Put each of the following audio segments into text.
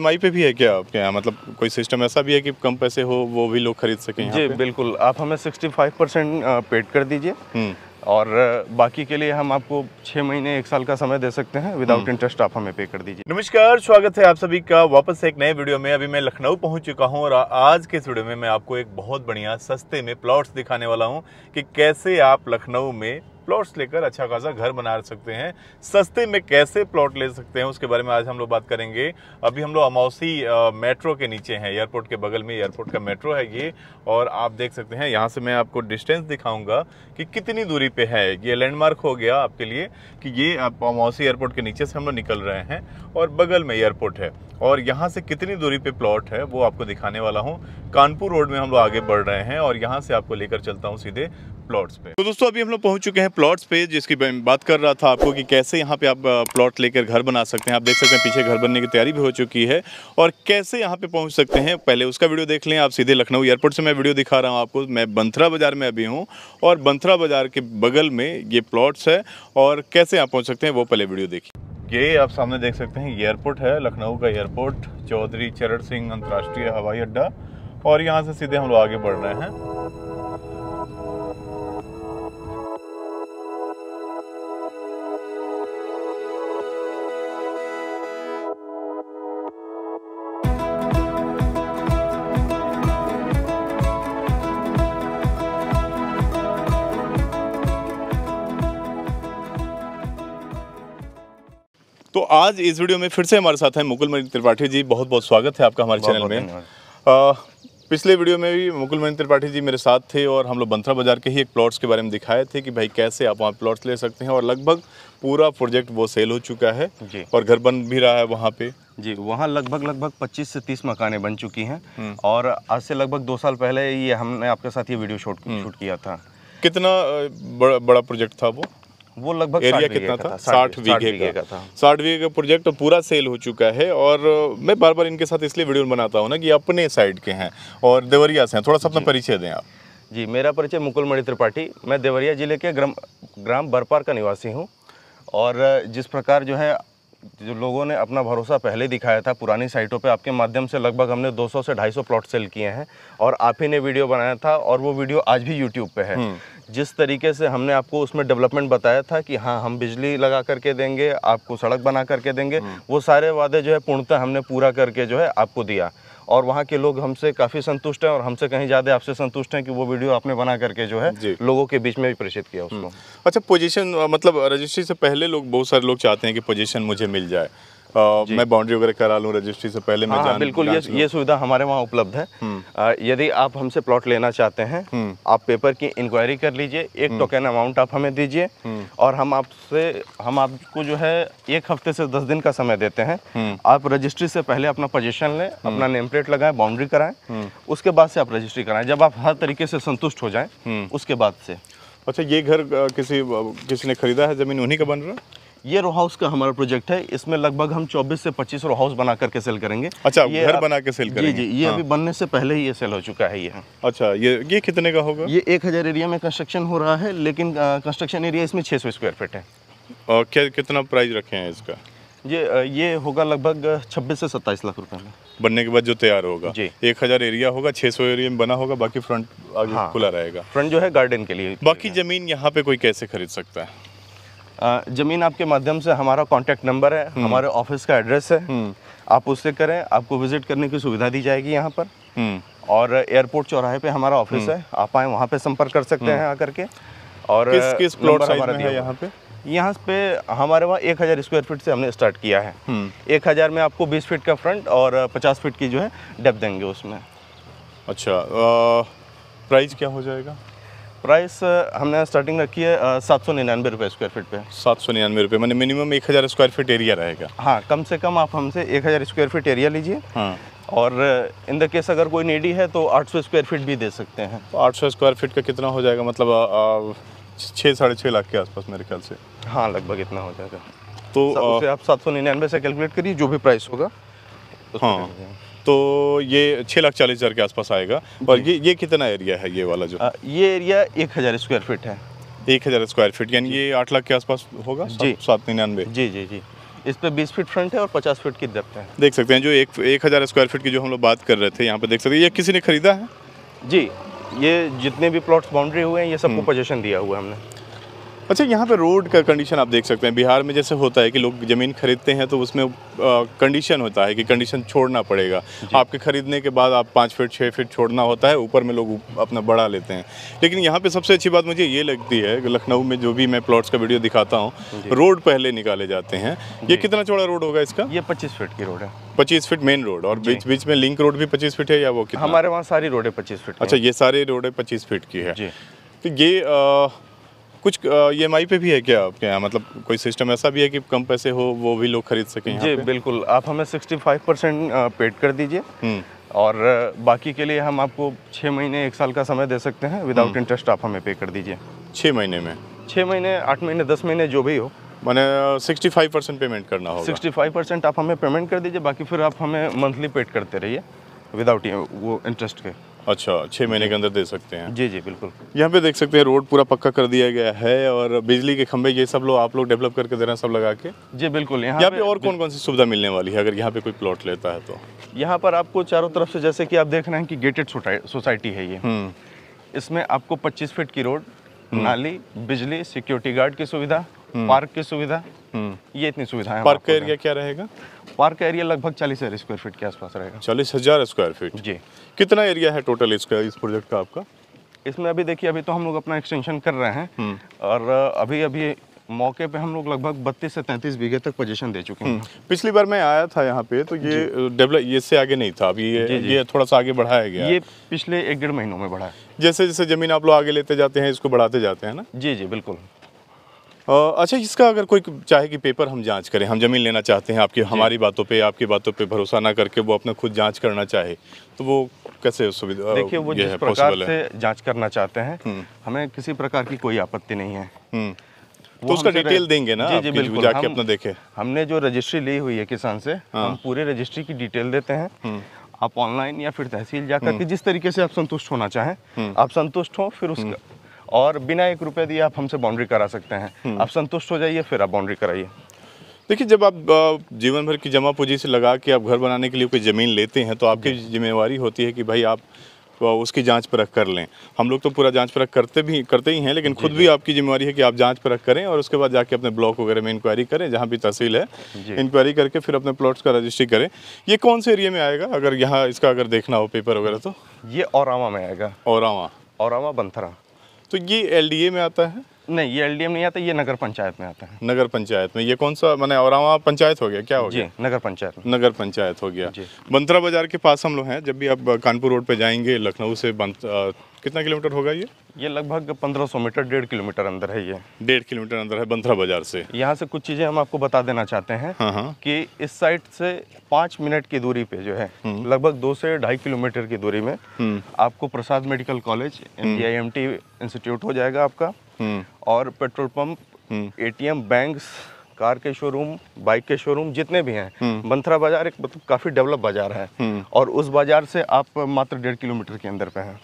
M पे भी है क्या आपके यहाँ मतलब कोई सिस्टम ऐसा भी है कि कम पैसे हो वो भी लोग खरीद सकें जी बिल्कुल आप हमें 65 परसेंट पेड कर दीजिए हम्म। और बाकी के लिए हम आपको छः महीने एक साल का समय दे सकते हैं विदाउट इंटरेस्ट हम्म। आप हमें पे कर दीजिए नमस्कार स्वागत है आप सभी का वापस से एक नए वीडियो में अभी मैं लखनऊ पहुंच चुका हूं और आज के इस वीडियो में मैं आपको एक बहुत बढ़िया सस्ते में प्लॉट्स दिखाने वाला हूं कि कैसे आप लखनऊ में प्लॉट्स लेकर अच्छा खासा घर बना सकते हैं सस्ते में कैसे प्लॉट ले सकते हैं उसके बारे में आज हम लोग बात करेंगे अभी हम लोग अमौसी मेट्रो के नीचे हैं एयरपोर्ट के बगल में एयरपोर्ट का मेट्रो है ये और आप देख सकते हैं यहाँ से मैं आपको डिस्टेंस दिखाऊंगा कि कितनी दूरी पे है ये लैंडमार्क हो गया आपके लिए कि ये आप अमौसी एयरपोर्ट के नीचे से हम लोग निकल रहे हैं और बगल में एयरपोर्ट है और यहाँ से कितनी दूरी पे प्लॉट है वो आपको दिखाने वाला हूँ कानपुर रोड में हम लोग आगे बढ़ रहे हैं और यहाँ से आपको लेकर चलता हूँ सीधे प्लॉट्स पे तो दोस्तों अभी हम लोग पहुँच चुके हैं प्लॉट्स पे जिसकी बात कर रहा था आपको कि कैसे यहाँ पे आप प्लॉट लेकर घर बना सकते हैं आप देख सकते हैं पीछे घर बनने की तैयारी भी हो चुकी है और कैसे यहाँ पे पहुँच सकते हैं पहले उसका वीडियो देख लें आप सीधे लखनऊ एयरपोर्ट से मैं वीडियो दिखा रहा हूँ आपको मैं बंथरा बाज़ार में अभी हूँ और बंथरा बाज़ार के बगल में ये प्लॉट्स है और कैसे आप पहुँच सकते हैं वो पहले वीडियो देखिए ये आप सामने देख सकते हैं एयरपोर्ट है लखनऊ का एयरपोर्ट चौधरी चरण सिंह अंतर्राष्ट्रीय हवाई अड्डा और यहाँ से सीधे हम लोग आगे बढ़ रहे हैं आज इस वीडियो में फिर से हमारे साथ हैं मुकुल मणि त्रिपाठी जी बहुत बहुत स्वागत है आपका हमारे चैनल में पिछले वीडियो में भी मुकुल मणि त्रिपाठी जी मेरे साथ थे और हम लोग बंथरा बाज़ार के ही एक प्लॉट्स के बारे में दिखाए थे कि भाई कैसे आप वहाँ प्लॉट्स ले सकते हैं और लगभग पूरा प्रोजेक्ट वो सेल हो चुका है और घर बन भी रहा है वहाँ पे जी वहाँ लगभग लगभग 25 से 30 मकानें बन चुकी हैं हम्म। और आज से लगभग दो साल पहले ये हमने आपके साथ ये वीडियो शूट हम्म। शूट किया था कितना बड़ा बड़ा प्रोजेक्ट था वो वो लगभग एरिया कितना था साठ वीघे का था साठ वीघे का प्रोजेक्ट तो पूरा सेल हो चुका है और मैं बार बार इनके साथ इसलिए वीडियो बनाता हूँ ना कि अपने साइड के हैं और देवरिया से हैं थोड़ा सा अपना परिचय दें आप जी मेरा परिचय मुकुल मणि त्रिपाठी मैं देवरिया जिले के ग्राम ग्राम बरपार का निवासी हूँ और जिस प्रकार जो है जो लोगों ने अपना भरोसा पहले दिखाया था पुरानी साइटों पे आपके माध्यम से लगभग हमने 200 से 250 प्लॉट सेल किए हैं और आप ही ने वीडियो बनाया था और वो वीडियो आज भी यूट्यूब पे है हम्म। जिस तरीके से हमने आपको उसमें डेवलपमेंट बताया था कि हाँ हम बिजली लगा करके देंगे आपको सड़क बना करके देंगे हम्म। वो सारे वादे जो है पूर्णतः हमने पूरा करके जो है आपको दिया और वहाँ के लोग हमसे काफ़ी संतुष्ट हैं और हमसे कहीं ज़्यादा आपसे संतुष्ट हैं कि वो वीडियो आपने बना करके जो है लोगों के बीच में भी प्रेषित किया हम्म। उसको अच्छा पोजीशन मतलब रजिस्ट्री से पहले लोग बहुत सारे लोग चाहते हैं कि पोजीशन मुझे मिल जाए मैं बाउंड्री वगैरह करा लूँ रजिस्ट्री से पहले मैं हाँ, बिल्कुल ये ये सुविधा हमारे वहाँ उपलब्ध है हम्म। यदि आप हमसे प्लॉट लेना चाहते हैं हम्म। आप पेपर की इंक्वायरी कर लीजिए एक टोकन हम्म। अमाउंट आप हमें दीजिए और हम आपसे हम आपको जो है एक हफ्ते से दस दिन का समय देते हैं आप रजिस्ट्री से पहले अपना पोजिशन लें अपना नेम प्लेट लगाएं बाउंड्री कराएं उसके बाद से आप रजिस्ट्री कराएं जब आप हर तरीके से संतुष्ट हो जाए उसके बाद से अच्छा ये घर किसी किसी ने खरीदा है ज़मीन उन्हीं का बन रहा है ये रो हाउस का हमारा प्रोजेक्ट है इसमें लगभग हम 24 से 25 रो हाउस बना करके सेल करेंगे अच्छा ये घर बना के सेल करेंगे जी जी ये हाँ। अभी बनने से पहले ही ये सेल हो चुका है ये अच्छा ये ये कितने का होगा ये एक हज़ार एरिया में कंस्ट्रक्शन हो रहा है लेकिन कंस्ट्रक्शन एरिया इसमें छः स्क्वायर फीट है और क्या कितना प्राइस रखे हैं इसका ये ये होगा लगभग छब्बीस से सत्ताईस लाख रुपए में बनने के बाद जो तैयार होगा जी एक हज़ार एरिया होगा सौ एरिया में बना होगा बाकी फ्रंट आगे हाँ, खुला रहेगा फ्रंट जो है गार्डन के लिए बाकी ज़मीन यहाँ पे कोई कैसे खरीद सकता है ज़मीन आपके माध्यम से हमारा कॉन्टैक्ट नंबर है हम्म। हमारे ऑफिस का एड्रेस है हम्म। आप उससे करें आपको विजिट करने की सुविधा दी जाएगी यहाँ पर हम्म। और एयरपोर्ट चौराहे पे हमारा ऑफिस है आप आए वहाँ पे संपर्क कर सकते हैं आकर के और किस किस प्लॉट हमारा दिया यहाँ पे यहाँ पे हमारे वहाँ एक हज़ार स्क्वायर फीट से हमने स्टार्ट किया है एक हज़ार में आपको बीस फीट का फ्रंट और पचास फीट की जो है डेप देंगे उसमें अच्छा प्राइस क्या हो जाएगा प्राइस हमने स्टार्टिंग रखी है सात सौ निन्यानवे रुपये स्क्वायर फीट पे सात सौ निन्यानवे रुपये मैंने मिनिमम एक हज़ार स्क्वायर फीट एरिया रहेगा हाँ कम से कम आप हमसे एक हज़ार स्क्वायर फीट एरिया लीजिए हाँ और इन द केस अगर कोई नेडी है तो आठ सौ स्क्वायर फीट भी दे सकते हैं तो सौ स्क्वायर फीट का कितना हो जाएगा मतलब छः साढ़े छः लाख के आसपास मेरे ख्याल से हाँ लगभग इतना हो जाएगा तो आप सात सौ निन्यानवे से कैलकुलेट करिए जो भी प्राइस होगा हाँ तो ये छः लाख चालीस हज़ार के आसपास आएगा और ये ये कितना एरिया है ये वाला जो आ, ये एरिया एक हज़ार स्क्वायर फीट है एक हज़ार स्क्वायर फीट यानी ये आठ लाख के आसपास होगा जी सात निन्यानवे जी जी जी इस पर बीस फीट फ्रंट है और पचास फीट की डेप्थ है देख सकते हैं जो एक एक हज़ार स्क्वायर फीट की जो हम लोग बात कर रहे थे यहाँ पर देख सकते हैं ये किसी ने खरीदा है जी ये जितने भी प्लॉट्स बाउंड्री हुए हैं ये सबको पोजेशन हम्म। दिया हुआ है हमने अच्छा यहाँ पे रोड का कंडीशन आप देख सकते हैं बिहार में जैसे होता है कि लोग ज़मीन खरीदते हैं तो उसमें कंडीशन होता है कि कंडीशन छोड़ना पड़ेगा आपके खरीदने के बाद आप पाँच फीट छः फीट छोड़ना होता है ऊपर में लोग अपना बढ़ा लेते हैं लेकिन यहाँ पर सबसे अच्छी बात मुझे ये लगती है लखनऊ में जो भी मैं प्लॉट्स का वीडियो दिखाता हूँ रोड पहले निकाले जाते हैं ये कितना चौड़ा रोड होगा इसका ये पच्चीस फीट की रोड है पच्चीस फीट मेन रोड और बीच बीच में लिंक रोड भी पच्चीस फीट है या वो कितना हमारे वहाँ सारी रोडें पच्चीस फीट अच्छा ये सारी रोडें पच्चीस फीट की है तो ये कुछ ई एम e पे भी है क्या आपके यहाँ मतलब कोई सिस्टम ऐसा भी है कि कम पैसे हो वो भी लोग खरीद सकें जी बिल्कुल आप हमें 65 परसेंट पेड कर दीजिए हम्म। और बाकी के लिए हम आपको छः महीने एक साल का समय दे सकते हैं विदाउट इंटरेस्ट हम्म। आप हमें पे कर दीजिए छः महीने में छः महीने आठ महीने दस महीने जो भी हो मैंने फाइव परसेंट पेमेंट करना होगा फाइव परसेंट आप हमें पेमेंट कर दीजिए बाकी फिर आप हमें मंथली पेड करते रहिए विदाउट वो इंटरेस्ट के अच्छा छः महीने के अंदर दे सकते हैं जी जी बिल्कुल यहाँ पे देख सकते हैं रोड पूरा पक्का कर दिया गया है और बिजली के खंभे ये सब लोग आप लोग डेवलप करके दे रहे हैं सब लगा के जी बिल्कुल यहाँ, यहाँ पे, पे और कौन कौन सी सुविधा मिलने वाली है अगर यहाँ पे कोई प्लॉट लेता है तो यहाँ पर आपको चारों तरफ से जैसे कि आप देख रहे हैं कि गेटेड सोसाइटी है ये हम्म। इसमें आपको पच्चीस फीट की रोड हम्म। नाली बिजली सिक्योरिटी गार्ड की सुविधा हम्म। पार्क की सुविधा हम्म। ये इतनी सुविधा है पार्क का एरिया क्या रहेगा पार्क का एरिया लगभग चालीस हजार स्क्वायर फीट के आसपास रहेगा चालीस हजार स्क्वायर फीट जी कितना एरिया है टोटल इसका इस प्रोजेक्ट का आपका इसमें अभी देखिए अभी तो हम लोग अपना एक्सटेंशन कर रहे हैं हम्म। और अभी अभी मौके पे हम लोग लगभग 32 से 33 बीघे तक पोजीशन दे चुके हैं पिछली बार मैं आया था यहाँ पे तो ये डेवलप ये से आगे नहीं था अभी ये जी, जी। ये थोड़ा सा आगे बढ़ाया गया ये पिछले एक डेढ़ महीनों में बढ़ा है जैसे जैसे जमीन आप लोग आगे लेते जाते हैं इसको बढ़ाते जाते हैं ना जी जी बिल्कुल अच्छा इसका अगर कोई चाहे कि पेपर हम जांच करें हम ज़मीन लेना चाहते हैं आपकी हमारी बातों पे आपकी बातों पे भरोसा ना करके वो अपना खुद जांच करना चाहे तो वो कैसे सुविधा देखिए वो जिस प्रकार से जांच करना चाहते हैं हम्म। हमें किसी प्रकार की कोई आपत्ति नहीं है हम्म। तो उसका डिटेल देंगे ना जी जी बिल्कुल जाके अपना देखे हमने जो रजिस्ट्री ली हुई है किसान से हाँ। हम पूरे रजिस्ट्री की डिटेल देते हैं हम्म। आप ऑनलाइन या फिर तहसील जाकर के जिस तरीके से आप संतुष्ट होना चाहें आप संतुष्ट हो फिर उसका और बिना एक रुपये दिए आप हमसे बाउंड्री करा सकते हैं हम्म। आप संतुष्ट हो जाइए फिर आप बाउंड्री कराइए देखिए जब आप जीवन भर की जमा पूंजी से लगा के आप घर बनाने के लिए कोई ज़मीन लेते हैं तो आपकी जिम्मेवारी होती है कि भाई आप उसकी जांच परख कर लें हम लोग तो पूरा जांच परख करते भी करते ही हैं लेकिन खुद भी आपकी जिम्मेवारी है कि आप जांच परख करें और उसके बाद जाके अपने ब्लॉक वगैरह में इंक्वायरी करें जहां भी तहसील है इंक्वायरी करके फिर अपने प्लॉट्स का रजिस्ट्री करें ये कौन से एरिया में आएगा अगर यहाँ इसका अगर देखना हो पेपर वगैरह तो ये औरामा में आएगा औरामा औरामा बंथरा तो ये एलडीए में आता है नहीं ये एम नहीं आता ये नगर पंचायत में आता है नगर पंचायत में ये कौन सा मैंने और पंचायत हो गया क्या हो गया नगर पंचायत में नगर पंचायत हो गया बंतरा बाजार के पास हम लोग हैं जब भी आप कानपुर रोड पे जाएंगे लखनऊ से बंत कितना किलोमीटर होगा ये ये लगभग 1500 मीटर डेढ़ किलोमीटर अंदर है ये डेढ़ किलोमीटर अंदर है बंथरा बाजार से यहाँ से कुछ चीज़ें हम आपको बता देना चाहते हैं हाँ, हाँ। कि इस साइड से पाँच मिनट की दूरी पे जो है हम्म। लगभग दो से ढाई किलोमीटर की दूरी में हम्म। आपको प्रसाद मेडिकल कॉलेज एन हम्म। इंस्टीट्यूट हो जाएगा आपका हम्म। और पेट्रोल पंप हम्म। एटीएम बैंक्स कार के शोरूम बाइक के शोरूम जितने भी हैं हम्म। मंथरा बाजार एक मतलब काफ़ी डेवलप बाजार है और उस बाजार से आप मात्र डेढ़ किलोमीटर के अंदर पे हैं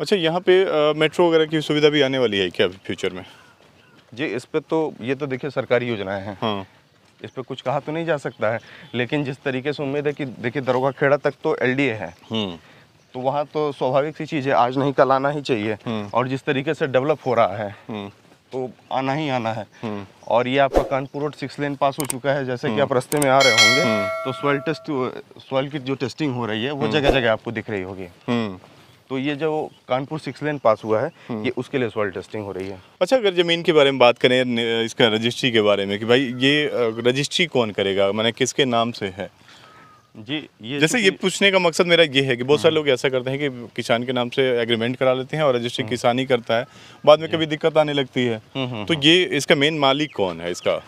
अच्छा यहाँ पे आ, मेट्रो वगैरह की सुविधा भी आने वाली है क्या फ्यूचर में जी इस पर तो ये तो देखिए सरकारी योजनाएं हैं हाँ। इस पर कुछ कहा तो नहीं जा सकता है लेकिन जिस तरीके से उम्मीद है कि देखिए दरोगा खेड़ा तक तो एल है तो वहाँ तो स्वाभाविक सी चीज़ है आज नहीं कल आना ही चाहिए हम्म। और जिस तरीके से डेवलप हो रहा है हम्म। तो आना ही आना है हम्म। और ये आपका Kanpur road six lane pass हो चुका है जैसे कि आप रास्ते में आ रहे होंगे तो सोयल टेस्ट सोयल की जो टेस्टिंग हो रही है वो जगह जगह आपको दिख रही होगी तो ये जो कानपुर सिक्स लेन पास हुआ है ये उसके लिए सोयल टेस्टिंग हो रही है अच्छा अगर ज़मीन के बारे में बात करें इसका रजिस्ट्री के बारे में कि भाई ये रजिस्ट्री कौन करेगा मैंने किसके नाम से है जी ये जैसे ये पूछने का मकसद मेरा ये है कि बहुत सारे हम्म। लोग ऐसा करते हैं कि किसान के नाम से एग्रीमेंट करा लेते हैं और रजिस्ट्री हम्म। किसान ही करता है बाद में कभी दिक्कत आने लगती है हम्म, तो ये इसका मेन मालिक कौन है इसका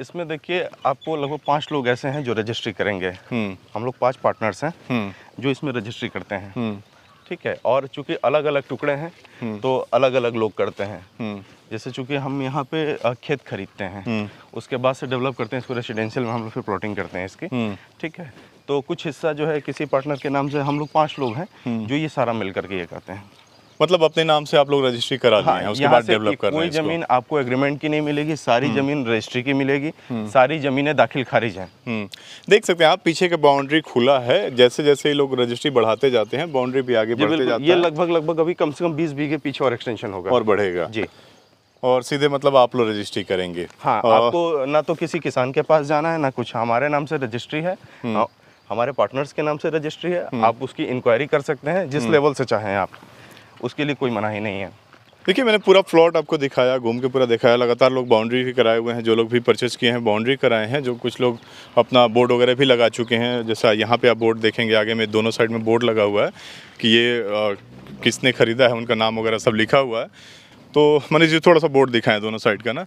इसमें देखिए आपको लगभग पाँच लोग ऐसे हैं जो रजिस्ट्री करेंगे हम लोग पाँच पार्टनर्स हैं जो इसमें रजिस्ट्री करते हैं ठीक है और चूंकि अलग अलग टुकड़े हैं हम्म। तो अलग अलग लोग करते हैं हम्म। जैसे चूंकि हम यहाँ पे खेत खरीदते हैं हम्म। उसके बाद से डेवलप करते हैं इसको रेसिडेंशियल में हम लोग फिर प्लॉटिंग करते हैं इसकी ठीक है तो कुछ हिस्सा जो है किसी पार्टनर के नाम से हम लोग पाँच लोग हैं जो ये सारा मिल करके ये करते हैं मतलब अपने नाम से आप लोग रजिस्ट्री करा हाँ, हैं उसके बाद डेवलप कर रहे कोई जमीन आपको एग्रीमेंट की नहीं मिलेगी सारी हम्म। जमीन रजिस्ट्री की मिलेगी हम्म। सारी जमीनें दाखिल खारिज हैं हम्म। देख सकते हैं आप पीछे का बाउंड्री खुला है जैसे जैसे ये लोग रजिस्ट्री बढ़ाते जाते हैं बाउंड्री भी आगे बढ़ते जाते हैं ये लगभग लगभग अभी कम से कम बीस बीघे पीछे और एक्सटेंशन होगा और बढ़ेगा जी और सीधे मतलब आप लोग रजिस्ट्री करेंगे हाँ आपको ना तो किसी किसान के पास जाना है ना कुछ हमारे नाम से रजिस्ट्री है हाँ, हमारे पार्टनर्स के नाम से रजिस्ट्री है आप उसकी इंक्वायरी कर सकते हैं जिस लेवल से चाहें आप उसके लिए कोई मनाही नहीं है देखिए मैंने पूरा प्लॉट आपको दिखाया घूम के पूरा दिखाया लगातार लोग बाउंड्री भी कराए हुए हैं जो लोग भी परचेज़ किए हैं बाउंड्री कराए हैं जो कुछ लोग अपना बोर्ड वगैरह भी लगा चुके हैं जैसा यहाँ पे आप बोर्ड देखेंगे आगे में दोनों साइड में बोर्ड लगा हुआ है कि ये आ, किसने ख़रीदा है उनका नाम वगैरह सब लिखा हुआ है तो मनीष जी थोड़ा सा बोर्ड दिखाएँ दोनों साइड का ना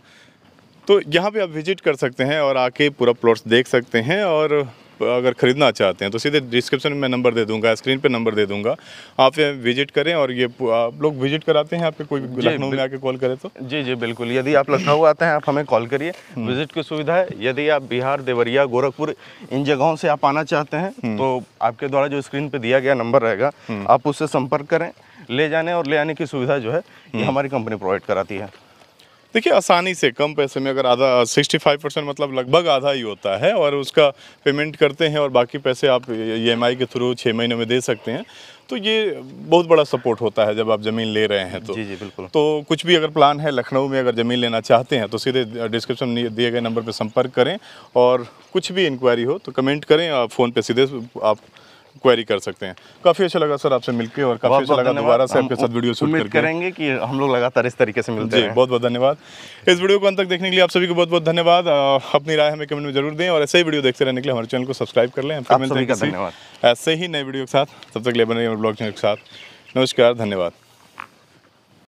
तो यहाँ पर आप विजिट कर सकते हैं और आके पूरा प्लॉट्स देख सकते हैं और अगर ख़रीदना चाहते हैं तो सीधे डिस्क्रिप्शन में नंबर दे दूंगा स्क्रीन पे नंबर दे दूंगा आप विजिट करें और ये आप लोग विजिट कराते हैं आपके कोई लखनऊ में आके कॉल करें तो जी जी बिल्कुल यदि आप लखनऊ आते हैं आप हमें कॉल करिए विजिट हम्म। की सुविधा है यदि आप बिहार देवरिया गोरखपुर इन जगहों से आप आना चाहते हैं हम्म। तो आपके द्वारा जो स्क्रीन पर दिया गया नंबर रहेगा हम्म। आप उससे संपर्क करें ले जाने और ले आने की सुविधा जो है ये हमारी कंपनी प्रोवाइड कराती है देखिए आसानी से कम पैसे में अगर आधा 65 परसेंट मतलब लगभग आधा ही होता है और उसका पेमेंट करते हैं और बाकी पैसे आप ई e के थ्रू छः महीने में दे सकते हैं तो ये बहुत बड़ा सपोर्ट होता है जब आप ज़मीन ले रहे हैं तो जी जी बिल्कुल तो कुछ भी अगर प्लान है लखनऊ में अगर ज़मीन लेना चाहते हैं तो सीधे डिस्क्रिप्शन दिए गए नंबर पर संपर्क करें और कुछ भी इंक्वायरी हो तो कमेंट करें फ़ोन पर सीधे आप क्वेरी कर सकते हैं काफ़ी अच्छा लगा सर आपसे मिलकर और काफ़ी अच्छा लगा दोबारा से आपके साथ वीडियो शूट करेंगे कि हम लोग लगातार इस तरीके से मिलते हैं बहुत बहुत धन्यवाद इस वीडियो को अंत तक देखने के लिए आप सभी को बहुत बहुत धन्यवाद अपनी राय हमें कमेंट में जरूर दें और ऐसे ही वीडियो देखते रहने के लिए हमारे चैनल को सब्सक्राइब कर लें ऐसे ही नए वीडियो के साथ तब तक बने ब्लॉग चैनल के साथ नमस्कार धन्यवाद